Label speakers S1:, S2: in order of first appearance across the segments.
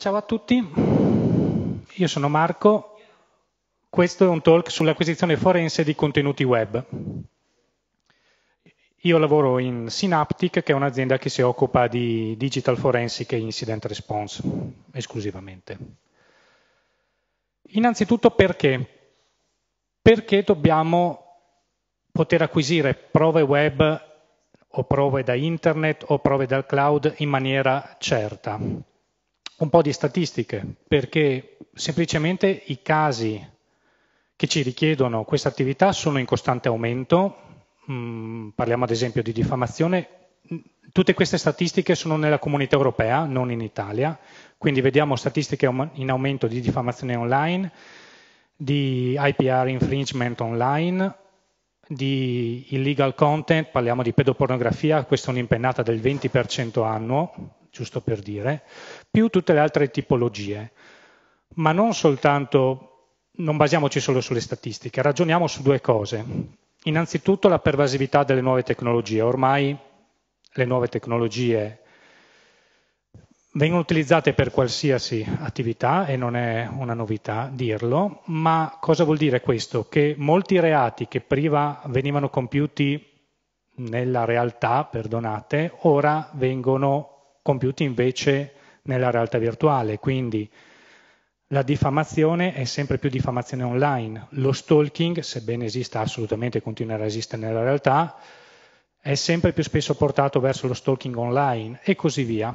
S1: Ciao a tutti, io sono Marco, questo è un talk sull'acquisizione forense di contenuti web. Io lavoro in Synaptic, che è un'azienda che si occupa di digital forensic e incident response, esclusivamente. Innanzitutto perché? Perché dobbiamo poter acquisire prove web o prove da internet o prove dal cloud in maniera certa un po' di statistiche, perché semplicemente i casi che ci richiedono questa attività sono in costante aumento, mm, parliamo ad esempio di diffamazione, mm, tutte queste statistiche sono nella comunità europea, non in Italia, quindi vediamo statistiche in aumento di diffamazione online, di IPR infringement online, di illegal content, parliamo di pedopornografia, questa è un'impennata del 20% annuo, giusto per dire, più tutte le altre tipologie. Ma non soltanto, non basiamoci solo sulle statistiche, ragioniamo su due cose. Innanzitutto la pervasività delle nuove tecnologie. Ormai le nuove tecnologie vengono utilizzate per qualsiasi attività e non è una novità dirlo, ma cosa vuol dire questo? Che molti reati che prima venivano compiuti nella realtà, perdonate, ora vengono compiuti invece nella realtà virtuale. Quindi la diffamazione è sempre più diffamazione online, lo stalking, sebbene esista assolutamente e continuerà a esistere nella realtà, è sempre più spesso portato verso lo stalking online e così via.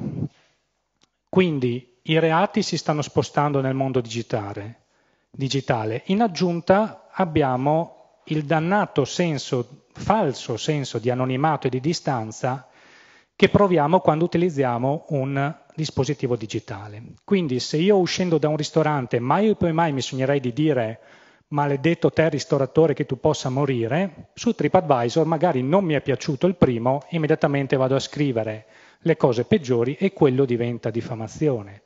S1: Quindi i reati si stanno spostando nel mondo digitale. digitale. In aggiunta abbiamo il dannato senso, falso senso di anonimato e di distanza che proviamo quando utilizziamo un dispositivo digitale. Quindi se io uscendo da un ristorante mai e poi mai mi sognerei di dire maledetto te ristoratore che tu possa morire, su TripAdvisor magari non mi è piaciuto il primo, immediatamente vado a scrivere le cose peggiori e quello diventa diffamazione.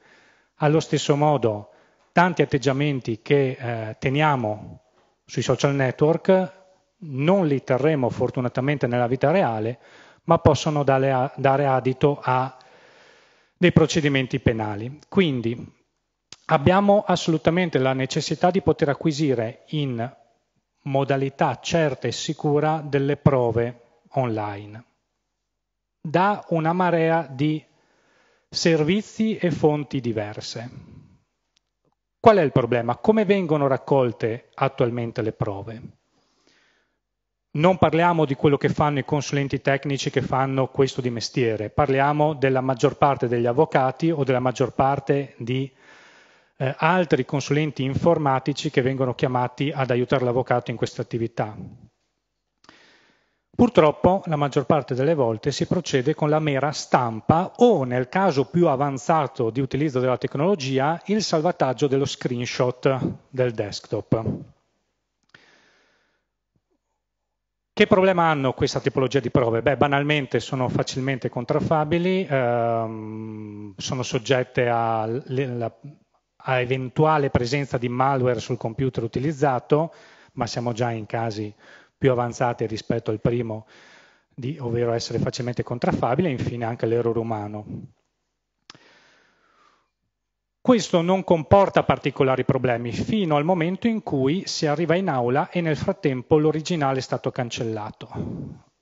S1: Allo stesso modo tanti atteggiamenti che eh, teniamo sui social network non li terremo fortunatamente nella vita reale, ma possono dare, dare adito a dei procedimenti penali. Quindi abbiamo assolutamente la necessità di poter acquisire in modalità certa e sicura delle prove online da una marea di servizi e fonti diverse. Qual è il problema? Come vengono raccolte attualmente le prove? non parliamo di quello che fanno i consulenti tecnici che fanno questo di mestiere, parliamo della maggior parte degli avvocati o della maggior parte di eh, altri consulenti informatici che vengono chiamati ad aiutare l'avvocato in questa attività. Purtroppo la maggior parte delle volte si procede con la mera stampa o nel caso più avanzato di utilizzo della tecnologia il salvataggio dello screenshot del desktop. Che problema hanno questa tipologia di prove? Beh, banalmente sono facilmente contraffabili, ehm, sono soggette a, a eventuale presenza di malware sul computer utilizzato, ma siamo già in casi più avanzati rispetto al primo, di, ovvero essere facilmente contraffabili, e infine anche l'errore umano. Questo non comporta particolari problemi fino al momento in cui si arriva in aula e nel frattempo l'originale è stato cancellato.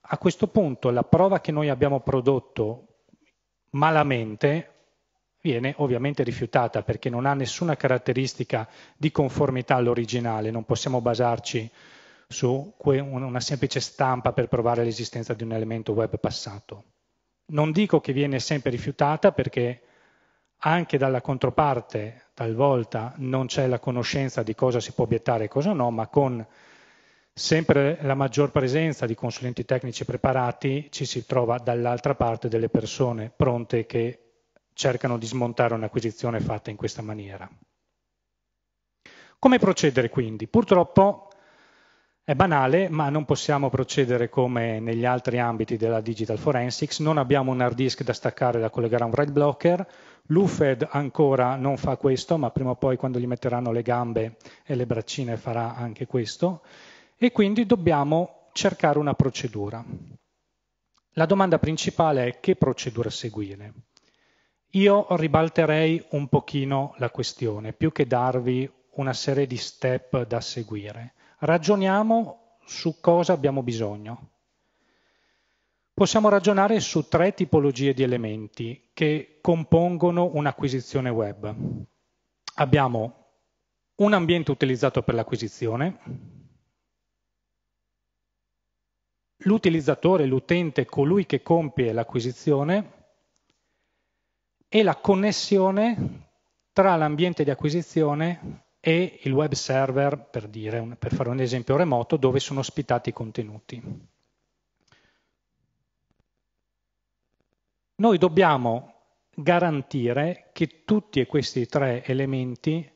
S1: A questo punto la prova che noi abbiamo prodotto malamente viene ovviamente rifiutata perché non ha nessuna caratteristica di conformità all'originale, non possiamo basarci su una semplice stampa per provare l'esistenza di un elemento web passato. Non dico che viene sempre rifiutata perché anche dalla controparte talvolta non c'è la conoscenza di cosa si può obiettare e cosa no, ma con sempre la maggior presenza di consulenti tecnici preparati ci si trova dall'altra parte delle persone pronte che cercano di smontare un'acquisizione fatta in questa maniera. Come procedere quindi? Purtroppo è banale, ma non possiamo procedere come negli altri ambiti della digital forensics, non abbiamo un hard disk da staccare e da collegare a un write blocker, l'UFED ancora non fa questo, ma prima o poi quando gli metteranno le gambe e le braccine farà anche questo, e quindi dobbiamo cercare una procedura. La domanda principale è che procedura seguire? Io ribalterei un pochino la questione, più che darvi una serie di step da seguire Ragioniamo su cosa abbiamo bisogno. Possiamo ragionare su tre tipologie di elementi che compongono un'acquisizione web. Abbiamo un ambiente utilizzato per l'acquisizione, l'utilizzatore, l'utente, colui che compie l'acquisizione e la connessione tra l'ambiente di acquisizione e il web server, per, dire, per fare un esempio remoto, dove sono ospitati i contenuti. Noi dobbiamo garantire che tutti questi tre elementi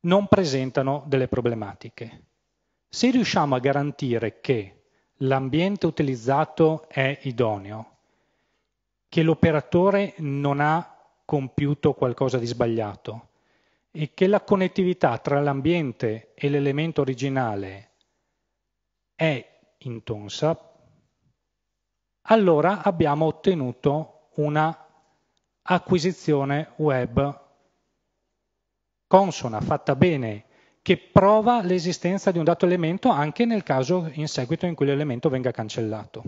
S1: non presentano delle problematiche. Se riusciamo a garantire che l'ambiente utilizzato è idoneo, che l'operatore non ha compiuto qualcosa di sbagliato, e che la connettività tra l'ambiente e l'elemento originale è in tonsa, allora abbiamo ottenuto una acquisizione web consona, fatta bene, che prova l'esistenza di un dato elemento anche nel caso in seguito in cui l'elemento venga cancellato.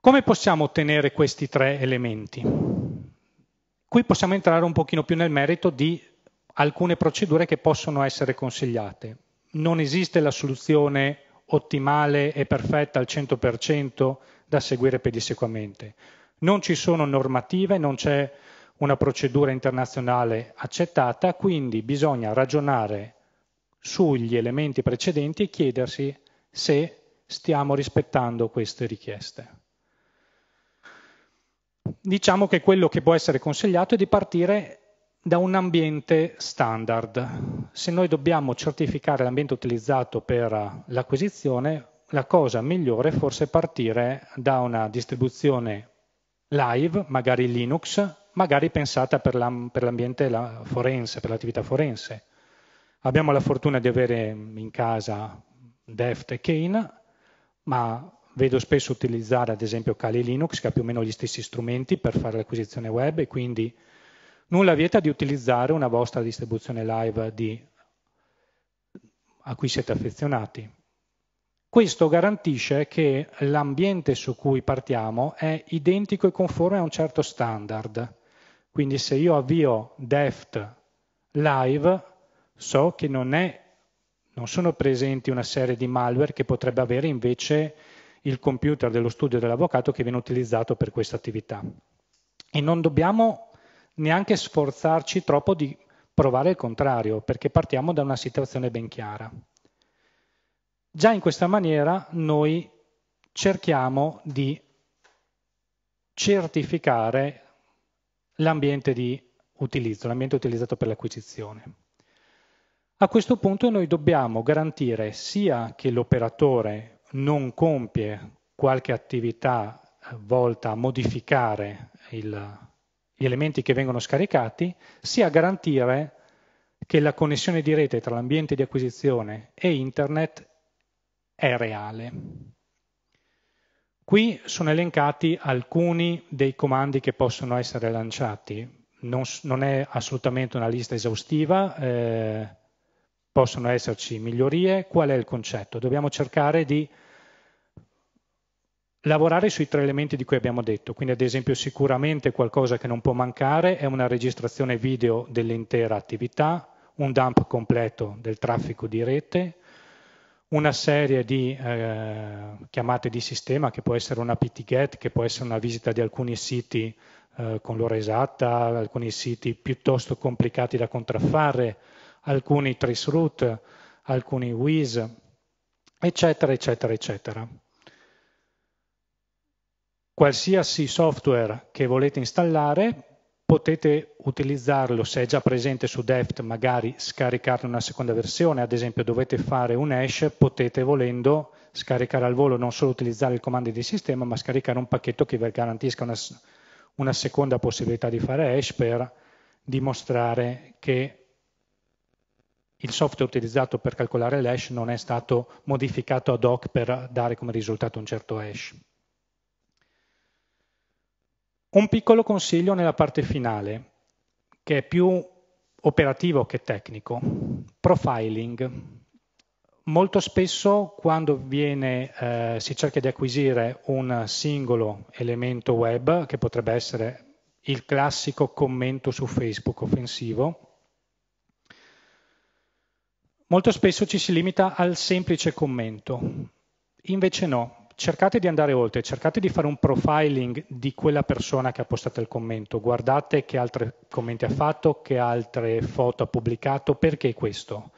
S1: Come possiamo ottenere questi tre elementi? Qui possiamo entrare un pochino più nel merito di alcune procedure che possono essere consigliate. Non esiste la soluzione ottimale e perfetta al 100% da seguire pedissequamente. Non ci sono normative, non c'è una procedura internazionale accettata, quindi bisogna ragionare sugli elementi precedenti e chiedersi se stiamo rispettando queste richieste diciamo che quello che può essere consigliato è di partire da un ambiente standard. Se noi dobbiamo certificare l'ambiente utilizzato per l'acquisizione, la cosa migliore è forse partire da una distribuzione live, magari Linux, magari pensata per, l'ambiente la forense, per l'attività forense. Abbiamo la fortuna di avere in casa Deft e Kane, ma Vedo spesso utilizzare ad esempio Kali Linux che ha più o meno gli stessi strumenti per fare l'acquisizione web e quindi nulla vieta di utilizzare una vostra distribuzione live di, a cui siete affezionati. Questo garantisce che l'ambiente su cui partiamo è identico e conforme a un certo standard. Quindi se io avvio deft live, so che non, è, non sono presenti una serie di malware che potrebbe avere invece il computer dello studio dell'avvocato che viene utilizzato per questa attività. E non dobbiamo neanche sforzarci troppo di provare il contrario, perché partiamo da una situazione ben chiara. Già in questa maniera noi cerchiamo di certificare l'ambiente di utilizzo, l'ambiente utilizzato per l'acquisizione. A questo punto noi dobbiamo garantire sia che l'operatore non compie qualche attività eh, volta a modificare il, gli elementi che vengono scaricati, sia a garantire che la connessione di rete tra l'ambiente di acquisizione e internet è reale. Qui sono elencati alcuni dei comandi che possono essere lanciati. Non, non è assolutamente una lista esaustiva, eh, possono esserci migliorie, qual è il concetto? Dobbiamo cercare di lavorare sui tre elementi di cui abbiamo detto, quindi ad esempio sicuramente qualcosa che non può mancare è una registrazione video dell'intera attività, un dump completo del traffico di rete, una serie di eh, chiamate di sistema che può essere una PT-GET, che può essere una visita di alcuni siti eh, con l'ora esatta, alcuni siti piuttosto complicati da contraffare, alcuni Trisrut, alcuni wiz, eccetera, eccetera, eccetera. Qualsiasi software che volete installare potete utilizzarlo se è già presente su Deft, magari scaricare una seconda versione, ad esempio dovete fare un hash, potete volendo scaricare al volo, non solo utilizzare il comando di sistema, ma scaricare un pacchetto che vi garantisca una, una seconda possibilità di fare hash per dimostrare che il software utilizzato per calcolare l'hash non è stato modificato ad hoc per dare come risultato un certo hash. Un piccolo consiglio nella parte finale, che è più operativo che tecnico. Profiling. Molto spesso quando viene, eh, si cerca di acquisire un singolo elemento web, che potrebbe essere il classico commento su Facebook offensivo, molto spesso ci si limita al semplice commento. Invece no, cercate di andare oltre, cercate di fare un profiling di quella persona che ha postato il commento, guardate che altri commenti ha fatto, che altre foto ha pubblicato, perché questo?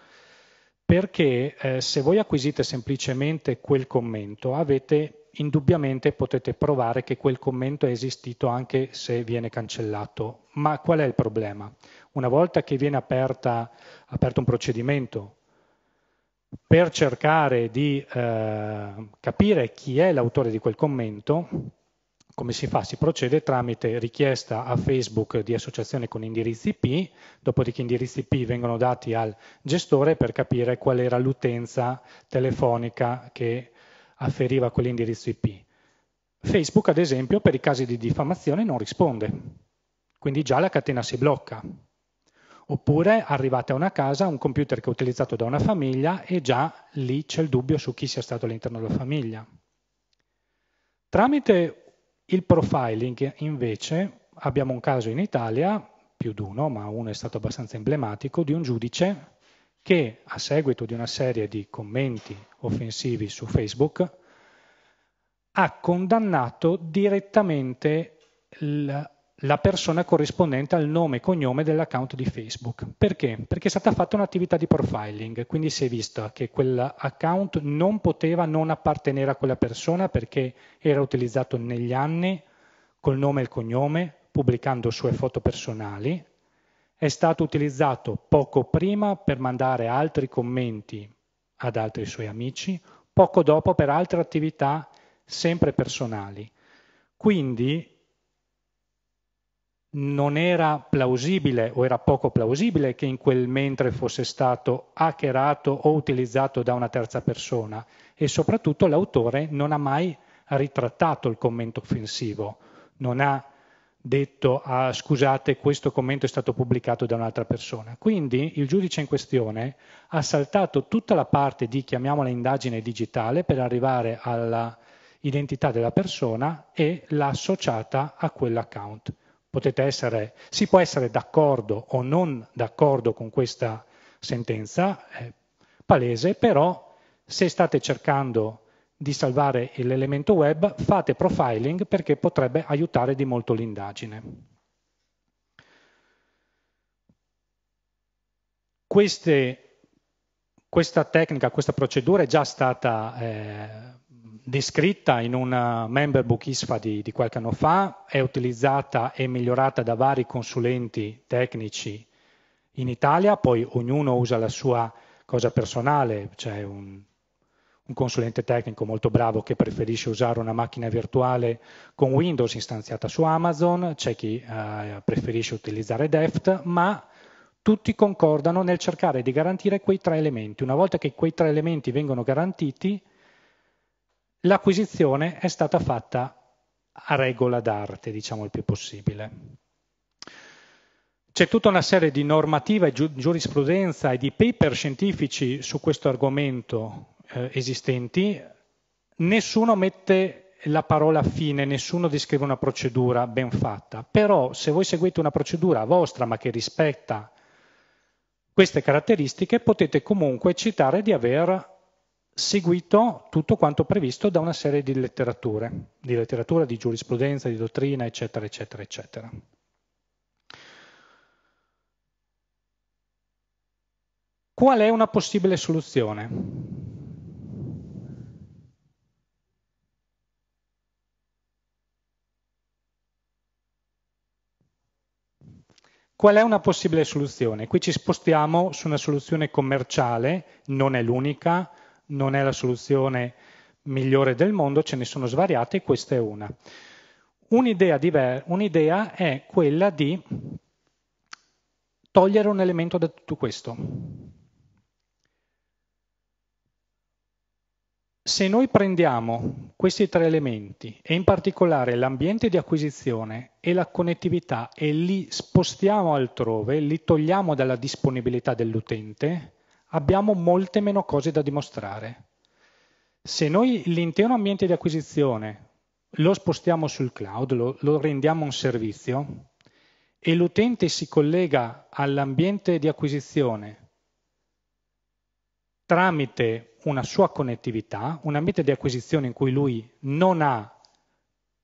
S1: Perché eh, se voi acquisite semplicemente quel commento, avete indubbiamente potete provare che quel commento è esistito anche se viene cancellato. Ma qual è il problema? Una volta che viene aperta, aperto un procedimento per cercare di eh, capire chi è l'autore di quel commento, come si fa? Si procede tramite richiesta a Facebook di associazione con indirizzi IP, dopodiché indirizzi IP vengono dati al gestore per capire qual era l'utenza telefonica che afferiva a quell'indirizzo IP. Facebook, ad esempio, per i casi di diffamazione non risponde, quindi già la catena si blocca, Oppure arrivate a una casa, un computer che è utilizzato da una famiglia e già lì c'è il dubbio su chi sia stato all'interno della famiglia. Tramite il profiling invece abbiamo un caso in Italia, più di uno, ma uno è stato abbastanza emblematico, di un giudice che a seguito di una serie di commenti offensivi su Facebook ha condannato direttamente il la persona corrispondente al nome e cognome dell'account di Facebook. Perché? Perché è stata fatta un'attività di profiling, quindi si è visto che quell'account non poteva non appartenere a quella persona perché era utilizzato negli anni col nome e il cognome, pubblicando sue foto personali, è stato utilizzato poco prima per mandare altri commenti ad altri suoi amici, poco dopo per altre attività sempre personali. Quindi non era plausibile o era poco plausibile che in quel mentre fosse stato hackerato o utilizzato da una terza persona e soprattutto l'autore non ha mai ritrattato il commento offensivo, non ha detto ah, scusate questo commento è stato pubblicato da un'altra persona. Quindi il giudice in questione ha saltato tutta la parte di chiamiamola indagine digitale per arrivare all'identità della persona e l'ha associata a quell'account potete essere, si può essere d'accordo o non d'accordo con questa sentenza, è palese, però se state cercando di salvare l'elemento web, fate profiling perché potrebbe aiutare di molto l'indagine. Queste, questa tecnica, questa procedura è già stata eh, descritta in una eh, member book ISFA di, di qualche anno fa, è utilizzata e migliorata da vari consulenti tecnici in Italia, poi ognuno usa la sua cosa personale, c'è un, un, consulente tecnico molto bravo che preferisce usare una macchina virtuale con Windows istanziata su Amazon, c'è chi eh, preferisce utilizzare Deft, ma tutti concordano nel cercare di garantire quei tre elementi. Una volta che quei tre elementi vengono garantiti, l'acquisizione è stata fatta a regola d'arte, diciamo il più possibile. C'è tutta una serie di normativa e giurisprudenza e di paper scientifici su questo argomento eh, esistenti, nessuno mette la parola fine, nessuno descrive una procedura ben fatta, però se voi seguite una procedura vostra ma che rispetta queste caratteristiche potete comunque citare di aver seguito tutto quanto previsto da una serie di letterature, di letteratura, di giurisprudenza, di dottrina, eccetera, eccetera, eccetera. Qual è una possibile soluzione? Qual è una possibile soluzione? Qui ci spostiamo su una soluzione commerciale, non è l'unica, non è la soluzione migliore del mondo, ce ne sono svariate e questa è una. Un'idea, diver- un'idea è quella di togliere un elemento da tutto questo. Se noi prendiamo questi tre elementi e in particolare l'ambiente di acquisizione e la connettività e li spostiamo altrove, li togliamo dalla disponibilità dell'utente, abbiamo molte meno cose da dimostrare. Se noi l'intero ambiente di acquisizione lo spostiamo sul cloud, lo, lo rendiamo un servizio e l'utente si collega all'ambiente di acquisizione tramite una sua connettività, un ambiente di acquisizione in cui lui non ha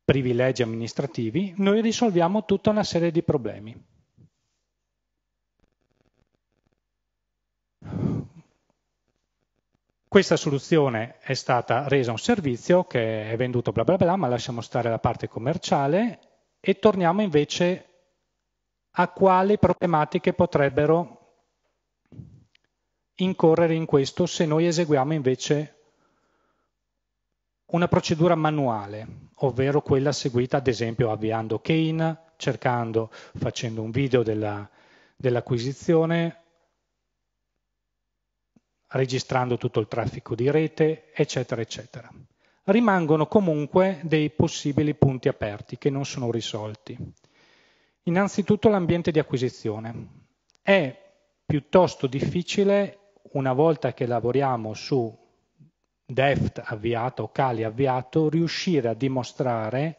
S1: privilegi amministrativi, noi risolviamo tutta una serie di problemi. Questa soluzione è stata resa un servizio che è venduto bla bla bla, ma lasciamo stare la parte commerciale e torniamo invece a quali problematiche potrebbero incorrere in questo se noi eseguiamo invece una procedura manuale, ovvero quella seguita ad esempio avviando Kane, cercando, facendo un video dell'acquisizione, registrando tutto il traffico di rete, eccetera, eccetera. Rimangono comunque dei possibili punti aperti che non sono risolti. Innanzitutto l'ambiente di acquisizione. È piuttosto difficile, una volta che lavoriamo su DEFT avviato o Cali avviato, riuscire a dimostrare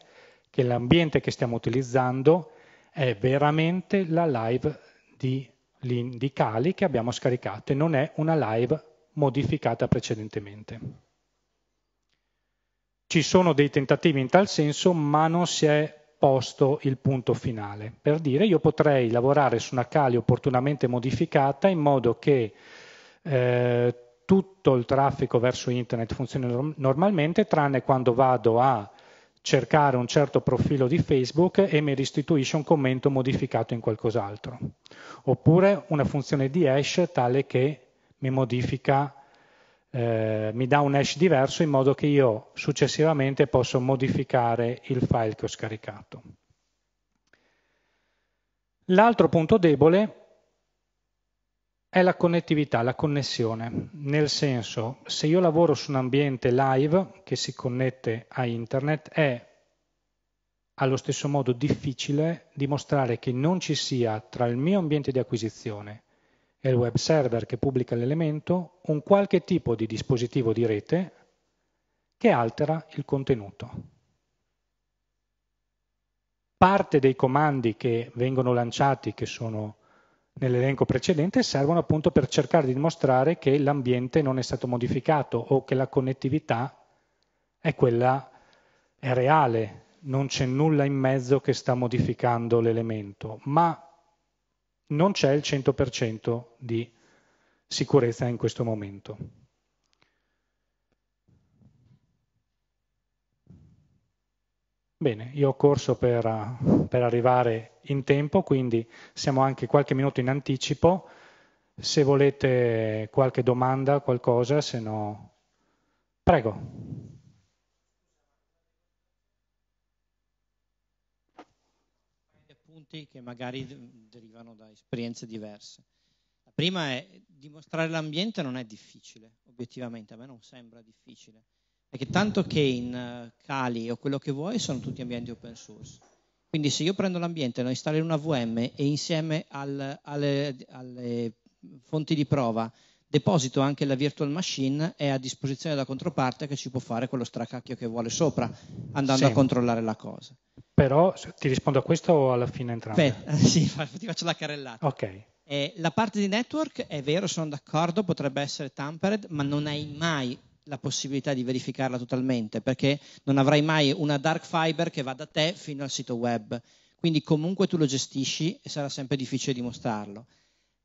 S1: che l'ambiente che stiamo utilizzando è veramente la live di l'indicali che abbiamo scaricato e non è una live modificata precedentemente. Ci sono dei tentativi in tal senso, ma non si è posto il punto finale. Per dire, io potrei lavorare su una Kali opportunamente modificata in modo che eh, tutto il traffico verso internet funzioni normalmente, tranne quando vado a cercare un certo profilo di Facebook e mi restituisce un commento modificato in qualcos'altro. Oppure una funzione di hash tale che mi modifica, eh, mi dà un hash diverso in modo che io successivamente posso modificare il file che ho scaricato. L'altro punto debole è la connettività, la connessione, nel senso se io lavoro su un ambiente live che si connette a internet è allo stesso modo difficile dimostrare che non ci sia tra il mio ambiente di acquisizione e il web server che pubblica l'elemento un qualche tipo di dispositivo di rete che altera il contenuto. Parte dei comandi che vengono lanciati, che sono nell'elenco precedente servono appunto per cercare di dimostrare che l'ambiente non è stato modificato o che la connettività è quella è reale, non c'è nulla in mezzo che sta modificando l'elemento, ma non c'è il 100% di sicurezza in questo momento. Bene, io ho corso per, eh, per, arrivare in tempo, quindi siamo anche qualche minuto in anticipo. Se volete qualche domanda, qualcosa, se no... Prego.
S2: Appunti che magari derivano da esperienze diverse. La prima è dimostrare l'ambiente non è difficile, obiettivamente, a me non sembra difficile perché tanto Kane, in eh, Kali o quello che vuoi sono tutti ambienti open source. Quindi se io prendo l'ambiente, lo installo in una VM e insieme al, alle, alle fonti di prova deposito anche la virtual machine è a disposizione della controparte che ci può fare quello stracacchio che vuole sopra, andando sì. a controllare
S1: la cosa. Però ti rispondo a questo o alla fine entrambe? Beh, sì,
S2: ti faccio la carrellata. Ok. Eh, la parte di network è vero, sono d'accordo, potrebbe essere tampered, ma non hai mai la possibilità di verificarla totalmente, perché non avrai mai una dark fiber che va da te fino al sito web. Quindi comunque tu lo gestisci e sarà sempre difficile dimostrarlo.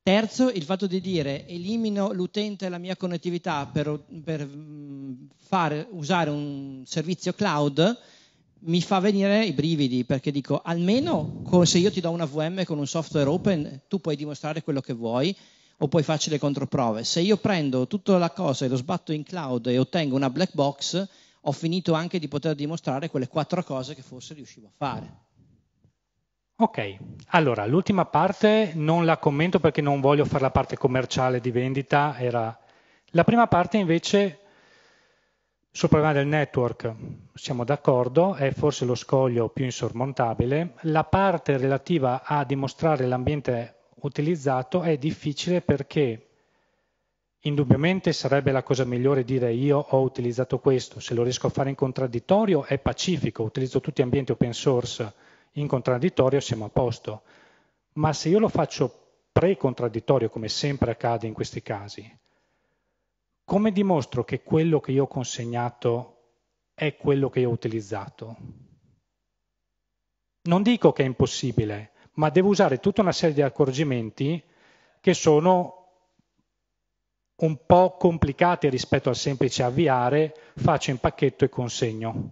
S2: Terzo, il fatto di dire elimino l'utente e la mia connettività per, per mm, fare, usare un servizio cloud mi fa venire i brividi perché dico almeno se io ti do una VM con un software open tu puoi dimostrare quello che vuoi o puoi farci le controprove. Se io prendo tutta la cosa e lo sbatto in cloud e ottengo una black box, ho finito anche di poter dimostrare quelle quattro cose che forse riuscivo a fare.
S1: Ok, allora l'ultima parte non la commento perché non voglio fare la parte commerciale di vendita, era la prima parte invece sul problema del network, siamo d'accordo, è forse lo scoglio più insormontabile, la parte relativa a dimostrare l'ambiente utilizzato è difficile perché indubbiamente sarebbe la cosa migliore dire io ho utilizzato questo, se lo riesco a fare in contraddittorio è pacifico, utilizzo tutti gli ambienti open source in contraddittorio, siamo a posto. Ma se io lo faccio pre-contraddittorio, come sempre accade in questi casi, come dimostro che quello che io ho consegnato è quello che io ho utilizzato? Non dico che è impossibile, ma devo usare tutta una serie di accorgimenti che sono un po' complicati rispetto al semplice avviare, faccio in pacchetto e consegno.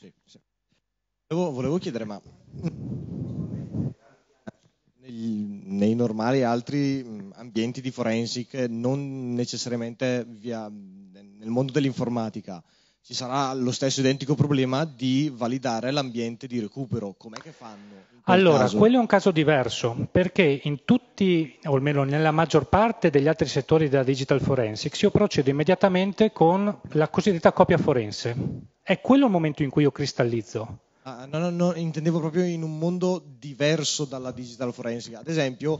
S3: Sì, sì. Volevo, volevo, chiedere, ma mm, nei, nei normali altri mm, ambienti di forensic, non necessariamente via, nel mondo dell'informatica, ci sarà lo stesso identico problema di validare l'ambiente di recupero. Com'è che fanno?
S1: Allora, caso? quello è un caso diverso, perché in tutti tutti, o almeno nella maggior parte degli altri settori della digital forensics, io procedo immediatamente con la cosiddetta copia forense. È quello il momento in cui io cristallizzo.
S3: Ah, no, no, no, intendevo proprio in un mondo diverso dalla digital forensica. Ad esempio,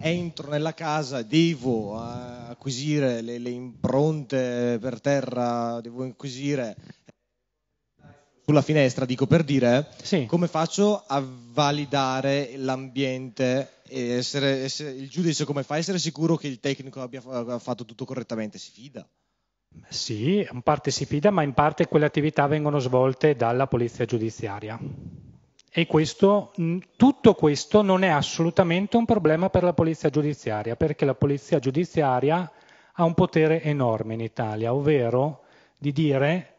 S3: entro nella casa, devo eh, acquisire le, le impronte per terra, devo acquisire sulla finestra, dico per dire, sì. come faccio a validare l'ambiente e essere, essere, il giudice come fa a essere sicuro che il tecnico abbia fatto tutto correttamente? Si fida?
S1: Sì, in parte si fida, ma in parte quelle attività vengono svolte dalla polizia giudiziaria. E questo, tutto questo non è assolutamente un problema per la polizia giudiziaria, perché la polizia giudiziaria ha un potere enorme in Italia, ovvero di dire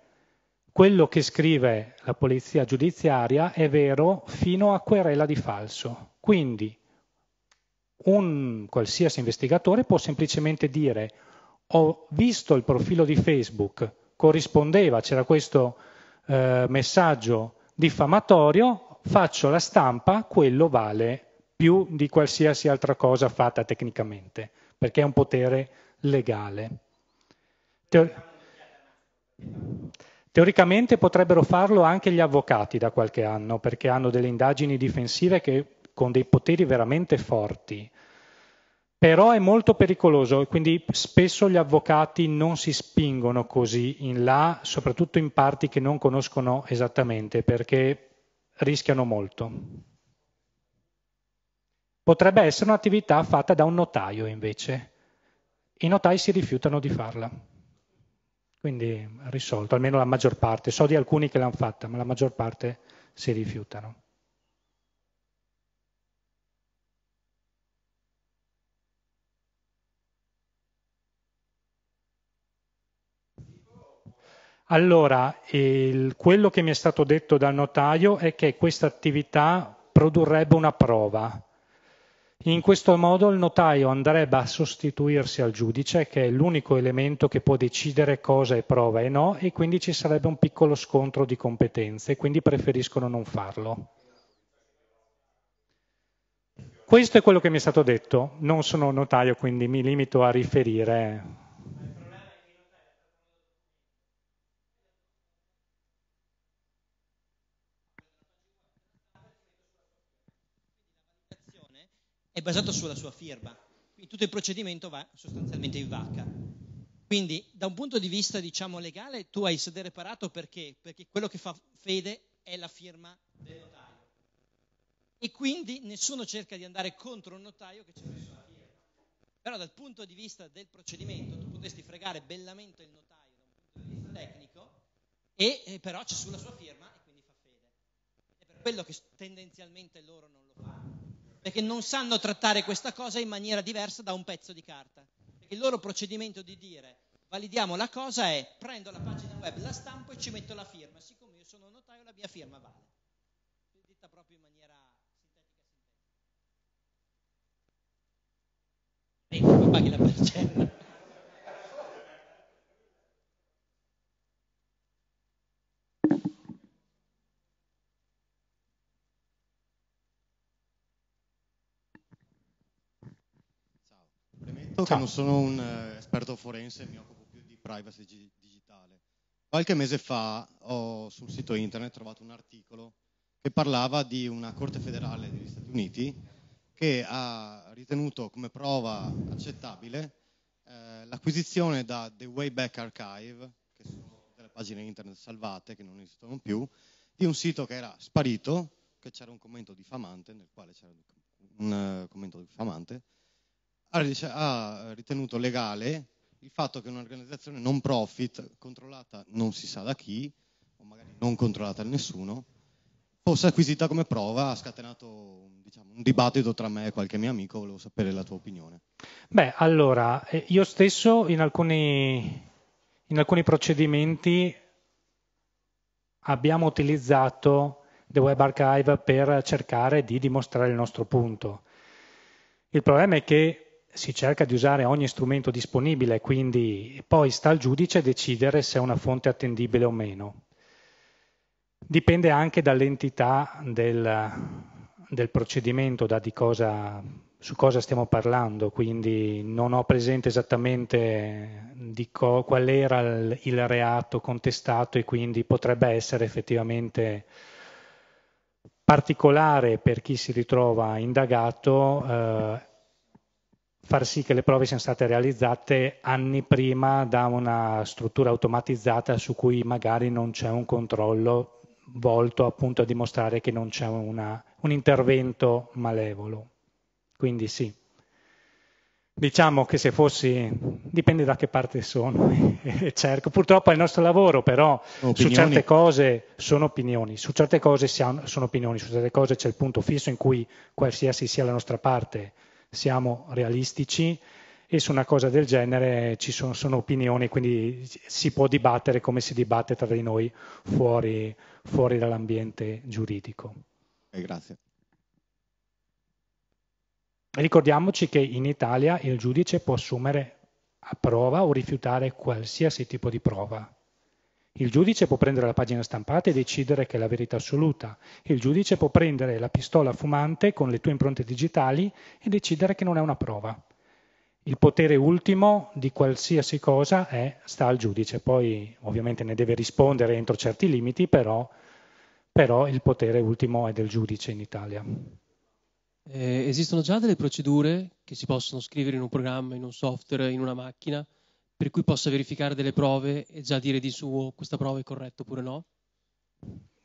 S1: quello che scrive la polizia giudiziaria è vero fino a querela di falso. Quindi un qualsiasi investigatore può semplicemente dire ho visto il profilo di Facebook, corrispondeva, c'era questo eh, messaggio diffamatorio, faccio la stampa, quello vale più di qualsiasi altra cosa fatta tecnicamente, perché è un potere legale. Te- Teoricamente potrebbero farlo anche gli avvocati da qualche anno, perché hanno delle indagini difensive che, con dei poteri veramente forti. Però è molto pericoloso e quindi spesso gli avvocati non si spingono così in là, soprattutto in parti che non conoscono esattamente, perché rischiano molto. Potrebbe essere un'attività fatta da un notaio invece. I notai si rifiutano di farla. Quindi risolto, almeno la maggior parte. So di alcuni che l'hanno fatta, ma la maggior parte si rifiutano. Allora, il, quello che mi è stato detto dal notaio è che questa attività produrrebbe una prova. In questo modo il notaio andrebbe a sostituirsi al giudice, che è l'unico elemento che può decidere cosa è prova e no, e quindi ci sarebbe un piccolo scontro di competenze, quindi preferiscono non farlo. Questo è quello che mi è stato detto, non sono notaio, quindi mi limito a riferire
S2: è basato sulla sua firma, quindi tutto il procedimento va sostanzialmente in vacca. Quindi da un punto di vista diciamo, legale tu hai il sedere parato perché? Perché quello che fa fede è la firma del notaio. E quindi nessuno cerca di andare contro un notaio che ci ha messo la firma. Però dal punto di vista del procedimento tu potresti fregare bellamente il notaio da un punto di vista tecnico, e, eh, però c'è sulla sua firma e quindi fa fede. È per quello che tendenzialmente loro non perché non sanno trattare questa cosa in maniera diversa da un pezzo di carta. Perché il loro procedimento di dire validiamo la cosa è prendo la pagina web, la stampo e ci metto la firma. Siccome io sono notaio la mia firma vale. Detta proprio in maniera
S1: sintetica sintetica. Ecco, paghi la percella.
S4: Certo che non sono un eh, esperto forense, mi occupo più di privacy digitale. Qualche mese fa ho sul sito internet trovato un articolo che parlava di una Corte federale degli Stati Uniti che ha ritenuto come prova accettabile eh, l'acquisizione da The Wayback Archive, che sono delle pagine internet salvate che non esistono più, di un sito che era sparito, che c'era un commento diffamante, nel quale c'era un eh, commento diffamante, allora, dice, ha ritenuto legale il fatto che un'organizzazione non profit, controllata non si sa da chi, o magari non controllata da nessuno, fosse acquisita come prova, ha scatenato diciamo, un dibattito tra me e qualche mio amico, volevo sapere la tua opinione.
S1: Beh, allora, eh, io stesso in alcuni, in alcuni procedimenti abbiamo utilizzato The Web Archive per cercare di dimostrare il nostro punto. Il problema è che si cerca di usare ogni strumento disponibile, quindi poi sta al giudice decidere se è una fonte attendibile o meno. Dipende anche dall'entità del, del procedimento, da cosa, su cosa stiamo parlando, quindi non ho presente esattamente co, qual era il, il reato contestato e quindi potrebbe essere effettivamente particolare per chi si ritrova indagato eh, far sì che le prove siano state realizzate anni prima da una struttura automatizzata su cui magari non c'è un controllo volto appunto a dimostrare che non c'è una, un intervento malevolo. Quindi sì, diciamo che se fossi, dipende da che parte sono e cerco, purtroppo è il nostro lavoro però opinioni. su certe cose sono opinioni, su certe cose sono opinioni, su certe cose c'è il punto fisso in cui qualsiasi sia la nostra parte siamo realistici e su una cosa del genere ci sono, sono opinioni, quindi si può dibattere come si dibatte tra di noi fuori, fuori dall'ambiente giuridico. E eh, grazie. Ricordiamoci che in Italia il giudice può assumere a prova o rifiutare qualsiasi tipo di prova, il giudice può prendere la pagina stampata e decidere che è la verità assoluta. Il giudice può prendere la pistola fumante con le tue impronte digitali e decidere che non è una prova. Il potere ultimo di qualsiasi cosa è, sta al giudice, poi ovviamente ne deve rispondere entro certi limiti, però, però il potere ultimo è del giudice in Italia.
S5: Eh, esistono già delle procedure che si possono scrivere in un programma, in un software, in una macchina, per cui possa verificare delle prove e già dire di suo questa prova è corretta oppure no?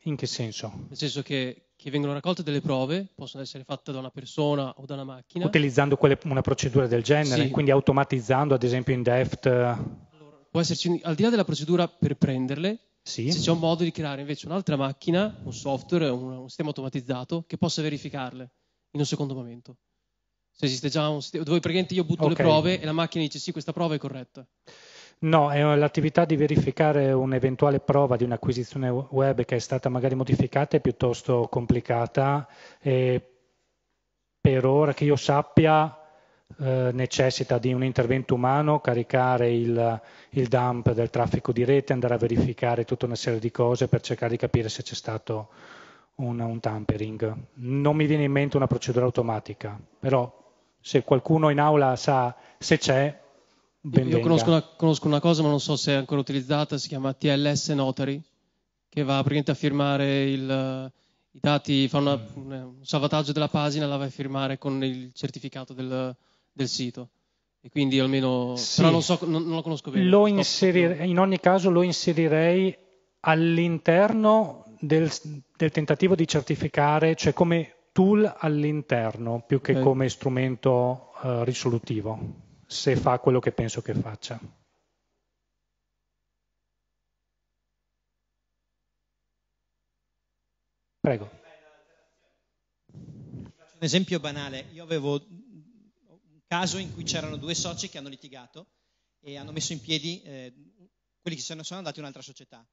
S1: In che senso?
S5: Nel senso che, che vengono raccolte delle prove, possono essere fatte da una persona o da una macchina.
S1: Utilizzando quelle, una procedura del genere, sì. quindi automatizzando ad esempio in DEFT. Eh, allora,
S5: può esserci, al di là della procedura per prenderle, sì. se c'è un modo di creare invece un'altra macchina, un software, un, un sistema automatizzato che possa verificarle in un secondo momento. Se esiste già un sistema dove praticamente io butto okay. le prove e la macchina dice sì, questa prova è corretta.
S1: No, è l'attività di verificare un'eventuale prova di un'acquisizione web che è stata magari modificata è piuttosto complicata e per ora che io sappia eh, necessita di un intervento umano, caricare il, il, dump del traffico di rete, andare a verificare tutta una serie di cose per cercare di capire se c'è stato un, un tampering. Non mi viene in mente una procedura automatica, però se qualcuno in aula sa se c'è, benvenga. Io conosco una,
S5: conosco una cosa, ma non so se è ancora utilizzata, si chiama TLS Notary, che va praticamente a firmare il, i dati, fa una, un salvataggio della pagina, e la va a firmare con il certificato del, del sito. E quindi almeno, sì. però non, so, non, non lo conosco bene. Lo inserir,
S1: in ogni caso lo inserirei all'interno del, del tentativo di certificare, cioè come tool all'interno più che okay. Eh. come strumento uh, risolutivo, se fa quello che penso che faccia. Prego.
S2: Un esempio banale, io avevo un caso in cui c'erano due soci che hanno litigato e hanno messo in piedi eh, quelli che sono andati in un'altra società.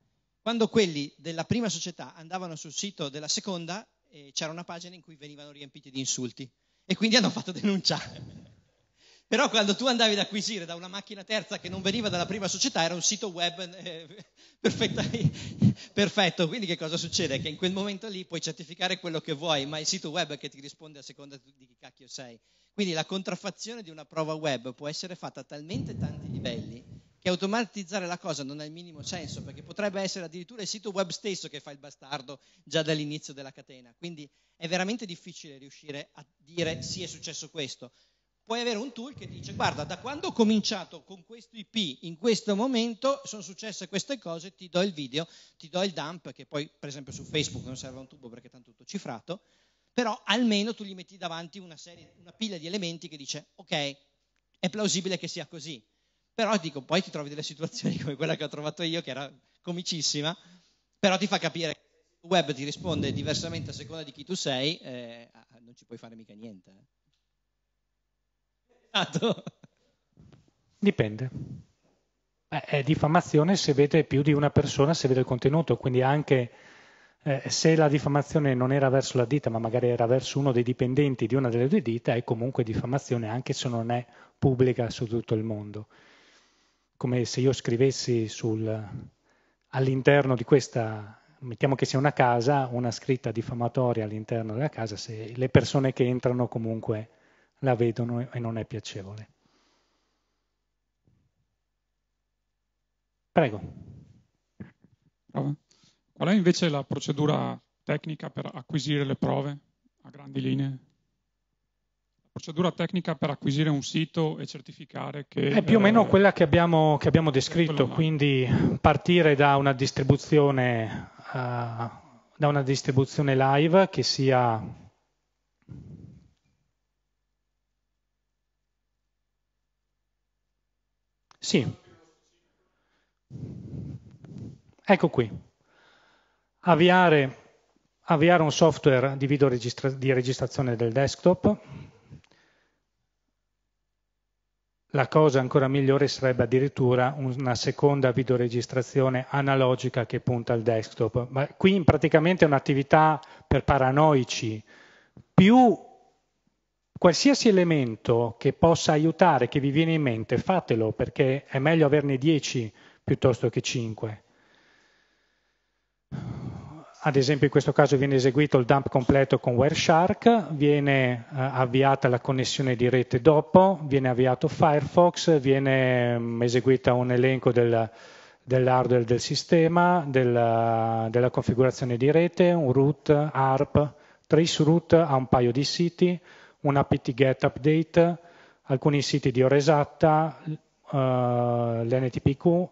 S2: Quando quelli della prima società andavano sul sito della seconda, eh, c'era una pagina in cui venivano riempiti di insulti e quindi hanno fatto denunciare. Però quando tu andavi ad acquisire da una macchina terza che non veniva dalla prima società era un sito web eh, perfetto, Quindi che cosa succede? Che in quel momento lì puoi certificare quello che vuoi, ma il sito web che ti risponde a seconda di chi cacchio sei. Quindi la contraffazione di una prova web può essere fatta a talmente tanti livelli che automatizzare la cosa non ha il minimo senso, perché potrebbe essere addirittura il sito web stesso che fa il bastardo già dall'inizio della catena. Quindi è veramente difficile riuscire a dire sì è successo questo. Puoi avere un tool che dice guarda da quando ho cominciato con questo IP in questo momento sono successe queste cose, ti do il video, ti do il dump che poi per esempio su Facebook non serve un tubo perché tanto tutto cifrato, però almeno tu gli metti davanti una, serie, una pila di elementi che dice ok è plausibile che sia così però dico, poi ti trovi delle situazioni come quella che ho trovato io, che era comicissima, però ti fa capire che il web ti risponde diversamente a seconda di chi tu sei, eh, ah, non ci puoi fare mica niente. Eh. Esatto.
S1: Dipende. è diffamazione se vede più di una persona, se vede il contenuto, quindi anche eh, se la diffamazione non era verso la ditta, ma magari era verso uno dei dipendenti di una delle due ditte, è comunque diffamazione anche se non è pubblica su tutto il mondo come se io scrivessi sul, all'interno di questa, mettiamo che sia una casa, una scritta diffamatoria all'interno della casa, se le persone che entrano comunque la vedono e non è piacevole. Prego. Qual è invece la procedura tecnica per acquisire le prove a grandi linee? procedura tecnica per acquisire un sito e certificare che... È più o meno eh, quella che abbiamo, che abbiamo descritto, quindi partire da una distribuzione, uh, da una distribuzione live che sia Sì. Ecco qui. Avviare, avviare un software di video registra di registrazione del desktop la cosa ancora migliore sarebbe addirittura una seconda videoregistrazione analogica che punta al desktop. Ma qui praticamente è un'attività per paranoici. Più qualsiasi elemento che possa aiutare, che vi viene in mente, fatelo, perché è meglio averne 10 piuttosto che 5. Ad esempio in questo caso viene eseguito il dump completo con Wireshark, viene eh, avviata la connessione di rete dopo, viene avviato Firefox, viene mh, mm, eseguita un elenco del, dell'hardware del sistema, della, della, configurazione di rete, un root, ARP, traceroute a un paio di siti, un apt get update, alcuni siti di ora esatta, uh, eh, l'NTPQ,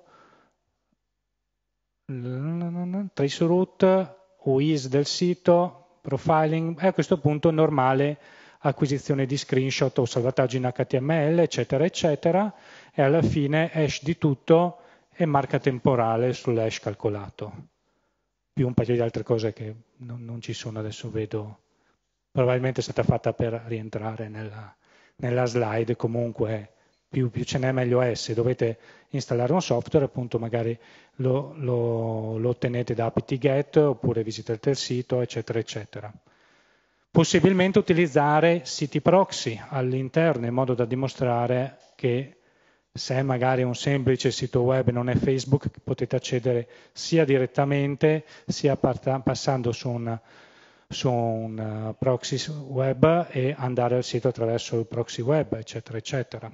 S1: traceroute, UIS del sito, profiling e a questo punto normale acquisizione di screenshot o salvataggio in HTML, eccetera, eccetera, e alla fine hash di tutto e marca temporale sull'hash calcolato, più un paio di altre cose che non, non ci sono adesso, vedo, probabilmente è stata fatta per rientrare nella, nella slide, comunque più, più ce n'è meglio è se dovete installare un software, appunto magari lo, lo, lo ottenete da apt-get oppure visitate il sito, eccetera, eccetera. Possibilmente utilizzare siti proxy all'interno in modo da dimostrare che se magari un semplice sito web non è Facebook, potete accedere sia direttamente sia passando su un, su un eh, proxy web e andare al sito attraverso il proxy web, eccetera, eccetera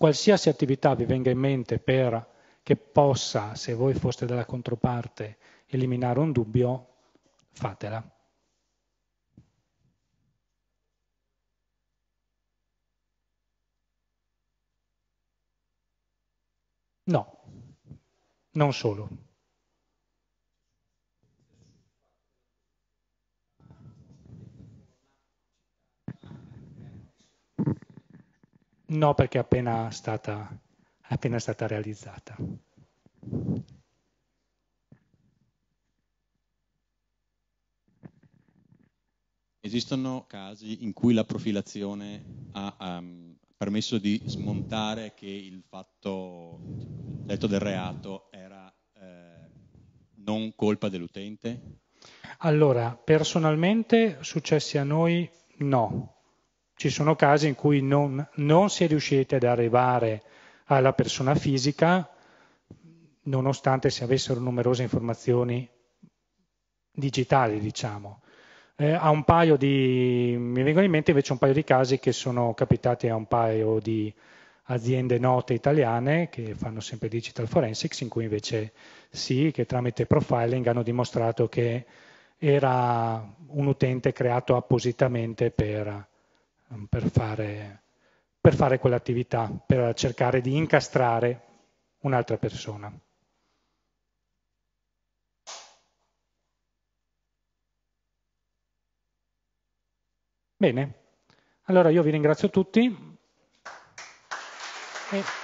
S1: qualsiasi attività vi venga in mente per, che possa, se voi foste della controparte, eliminare un dubbio, fatela. No, non solo. No, perché è appena stata, è appena stata realizzata.
S4: Esistono casi in cui la profilazione ha um, permesso di smontare che il fatto detto del reato era eh, non colpa dell'utente?
S1: Allora, personalmente successi a noi no, ci sono casi in cui non, non si è riusciti ad arrivare alla persona fisica, nonostante si avessero numerose informazioni digitali, diciamo. Eh, di, mi vengono in mente invece un paio di casi che sono capitati a un paio di aziende note italiane che fanno sempre digital forensics, in cui invece sì, che tramite profiling hanno dimostrato che era un utente creato appositamente per Ehm, per fare, per fare quell'attività, per cercare di incastrare un'altra persona. Bene, allora io vi ringrazio tutti. E...